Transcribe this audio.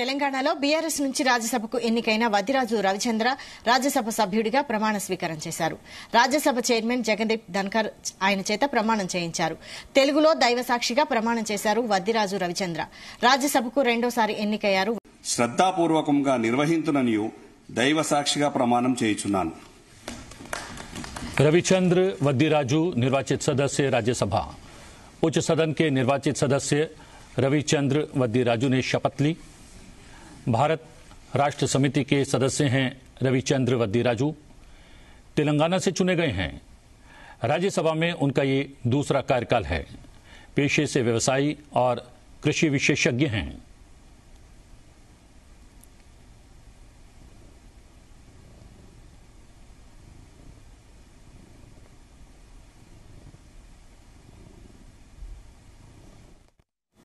తెలంగాణలో బీఆర్ఎస్ నుంచి రాజ్యసభకు ఎన్నికైన వద్దిరాజు రవిచంద్ర రాజ్యసభ సభ్యుడిగా ప్రమాణ స్వీకారం చేశారు రాజ్యసభ చైర్మన్ జగదీప్ ధన్కర్ ఆయన చేత ప్రమాణం చేయించారు తెలుగులో దైవసాక్షిగా ప్రమాణం చేశారు వద్దిరాజు రవిచంద్ర రాజ్యసభకు రెండోసారి ఎన్నికయ్యారు శ్రద్దాపూర్వకంగా నిర్వహించుననియు దైవసాక్షిగా ప్రమాణం చేయించున్నాను రవిచంద్ర వద్దిరాజు నిర్వాచిత సదస్య రాజ్యసభ ఉచ్చ సదన్ కే నిర్వాచిత సదస్య రవిచంద్ర वद्दीराजू ने शपथ भारत राष्ट्र समिति के सदस्य हैं रविचंद्र वद्दी राजू तेलंगाना से चुने गए हैं राज्यसभा में उनका ये दूसरा कार्यकाल है पेशे से व्यवसायी और कृषि विशेषज्ञ हैं